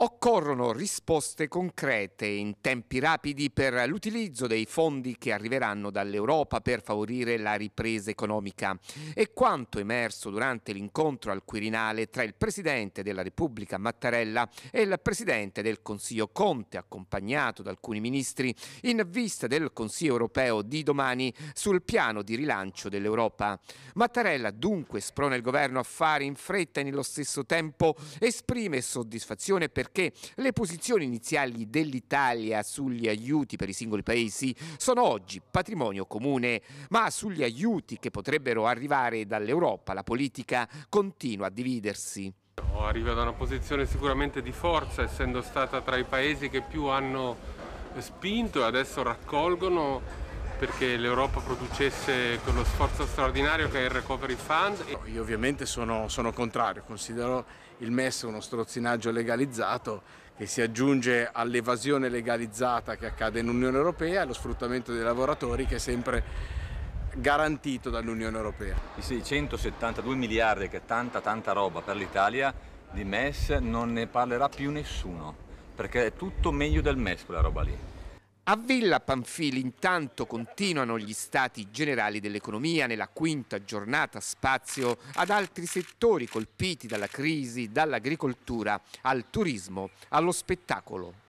Occorrono risposte concrete in tempi rapidi per l'utilizzo dei fondi che arriveranno dall'Europa per favorire la ripresa economica. E quanto emerso durante l'incontro al Quirinale tra il Presidente della Repubblica Mattarella e il Presidente del Consiglio Conte, accompagnato da alcuni ministri, in vista del Consiglio europeo di domani sul piano di rilancio dell'Europa. Mattarella dunque sprona il governo a fare in fretta e nello stesso tempo esprime soddisfazione per perché le posizioni iniziali dell'Italia sugli aiuti per i singoli paesi sono oggi patrimonio comune, ma sugli aiuti che potrebbero arrivare dall'Europa la politica continua a dividersi. Oh, arriva da una posizione sicuramente di forza, essendo stata tra i paesi che più hanno spinto e adesso raccolgono perché l'Europa producesse quello sforzo straordinario che è il Recovery Fund. Io ovviamente sono, sono contrario, considero il MES uno strozzinaggio legalizzato che si aggiunge all'evasione legalizzata che accade in Unione Europea e allo sfruttamento dei lavoratori che è sempre garantito dall'Unione Europea. I 672 miliardi, che è tanta tanta roba per l'Italia, di MES non ne parlerà più nessuno, perché è tutto meglio del MES quella roba lì. A Villa Panfili intanto continuano gli stati generali dell'economia nella quinta giornata spazio ad altri settori colpiti dalla crisi, dall'agricoltura al turismo, allo spettacolo.